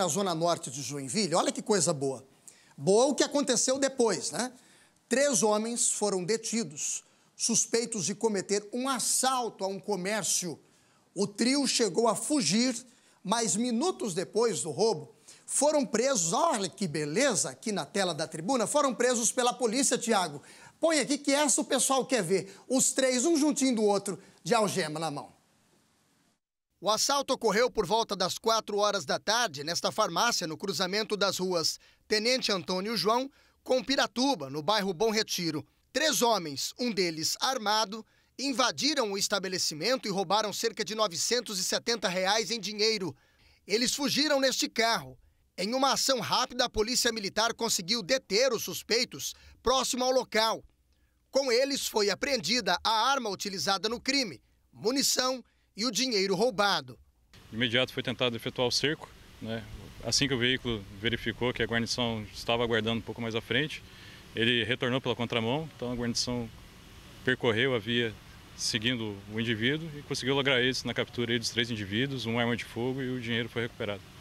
na zona norte de Joinville, olha que coisa boa. Boa o que aconteceu depois, né? Três homens foram detidos, suspeitos de cometer um assalto a um comércio. O trio chegou a fugir, mas minutos depois do roubo, foram presos. Olha que beleza aqui na tela da tribuna, foram presos pela polícia, Tiago. Põe aqui que essa o pessoal quer ver. Os três, um juntinho do outro, de algema na mão. O assalto ocorreu por volta das 4 horas da tarde nesta farmácia no cruzamento das ruas Tenente Antônio João com Piratuba, no bairro Bom Retiro. Três homens, um deles armado, invadiram o estabelecimento e roubaram cerca de 970 reais em dinheiro. Eles fugiram neste carro. Em uma ação rápida, a polícia militar conseguiu deter os suspeitos próximo ao local. Com eles foi apreendida a arma utilizada no crime, munição e o dinheiro roubado. De imediato foi tentado efetuar o cerco. Né? Assim que o veículo verificou que a guarnição estava aguardando um pouco mais à frente, ele retornou pela contramão, então a guarnição percorreu a via seguindo o indivíduo e conseguiu lograr isso na captura dos três indivíduos, uma arma de fogo e o dinheiro foi recuperado.